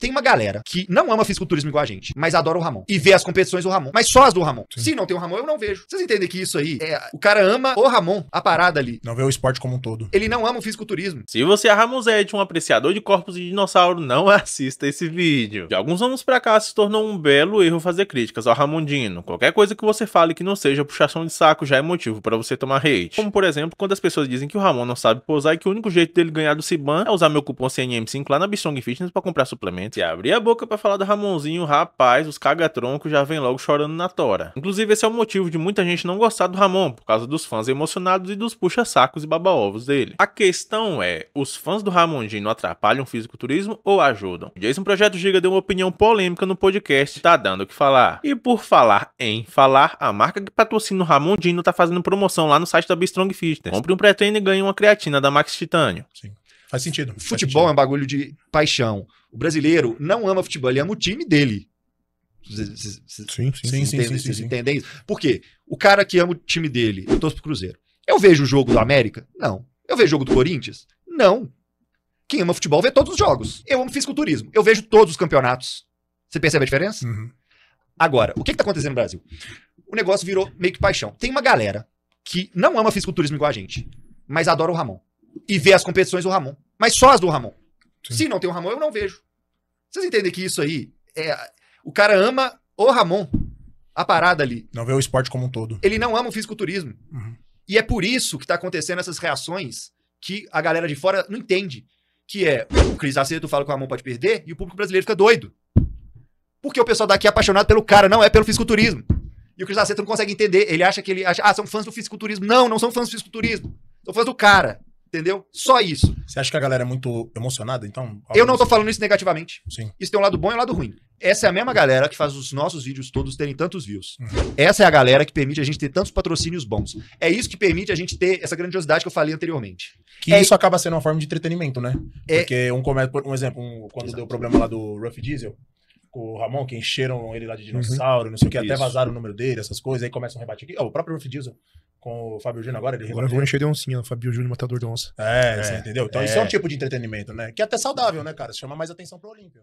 Tem uma galera que não ama fisiculturismo igual a gente, mas adora o Ramon. E vê as competições do Ramon. Mas só as do Ramon. Sim. Se não tem o Ramon, eu não vejo. Vocês entendem que isso aí é. O cara ama o Ramon, a parada ali. Não vê o esporte como um todo. Ele não ama o fisiculturismo. Se você é Zed, um apreciador de corpos de dinossauro, não assista esse vídeo. De alguns anos pra cá se tornou um belo erro fazer críticas ao Ramondino. Qualquer coisa que você fale que não seja puxação de saco já é motivo para você tomar hate. Como por exemplo, quando as pessoas dizem que o Ramon não sabe posar e que o único jeito dele ganhar do Siban é usar meu cupom CNM5 lá na Bistong Fitness para comprar suplementos gente abrir a boca para falar do Ramonzinho, rapaz, os caga-troncos já vem logo chorando na tora. Inclusive, esse é o motivo de muita gente não gostar do Ramon, por causa dos fãs emocionados e dos puxa-sacos e baba-ovos dele. A questão é, os fãs do Ramonzinho atrapalham o fisiculturismo ou ajudam? Jason Projeto Giga deu uma opinião polêmica no podcast, tá dando o que falar. E por falar em falar, a marca que patrocina o Dino tá fazendo promoção lá no site da Bistrong Fitness. Compre um pré-treino e ganhe uma creatina da Max Titânio. Sim. Faz sentido. Futebol faz sentido. é um bagulho de paixão. O brasileiro não ama futebol, ele ama o time dele. Vocês, sim, sim, sim, entendem, sim, sim, entendem isso? Por quê? O cara que ama o time dele, eu torço pro Cruzeiro. Eu vejo o jogo do América? Não. Eu vejo o jogo do Corinthians? Não. Quem ama futebol vê todos os jogos. Eu amo fisiculturismo. Eu vejo todos os campeonatos. Você percebe a diferença? Uhum. Agora, o que, está acontecendo no Brasil? O negócio virou meio que paixão. Tem uma galera que não ama fisiculturismo igual a gente, mas adora o Ramon e ver as competições do Ramon. Mas só as do Ramon. Sim. Se não tem o Ramon, eu não vejo. Vocês entendem que isso aí é. O cara ama o Ramon, a parada ali. Não vê o esporte como um todo. Ele não ama o fisiculturismo. Uhum. E é por isso que tá acontecendo essas reações que a galera de fora não entende. Que é, o Cris Aceto fala que o Ramon pode perder e o público brasileiro fica doido. Porque o pessoal daqui é apaixonado pelo cara, não é pelo fisiculturismo. E o Cris Aceto não consegue entender. Ele acha que ele acha, ah, são fãs do fisiculturismo. Não, não são fãs do fisiculturismo. São fãs do cara. Entendeu? Só isso. Você acha que a galera é muito emocionada, então? Eu não tô falando isso negativamente. Sim. Isso tem um lado bom e um lado ruim. Essa é a mesma galera que faz os nossos vídeos todos terem tantos views. Uhum. Essa é a galera que permite a gente ter tantos patrocínios bons. É isso que permite a gente ter essa grandiosidade que eu falei anteriormente. Que é... isso acaba sendo uma forma de entretenimento, né? É... Porque um começa, por um exemplo, um, quando Exato. deu o problema lá do Rough Diesel, o Ramon, que encheram ele lá de uhum. dinossauro, uhum. não sei o que, até vazaram o número dele, essas coisas, aí começam a rebate aqui. Oh, o próprio Rough Diesel com o Fábio Júnior agora. Ele agora vou encher de oncinha, Fábio Júnior Matador de Onça. É, é. entendeu? Então é. isso é um tipo de entretenimento, né? Que é até saudável, né, cara? Chama mais atenção pro Olímpio.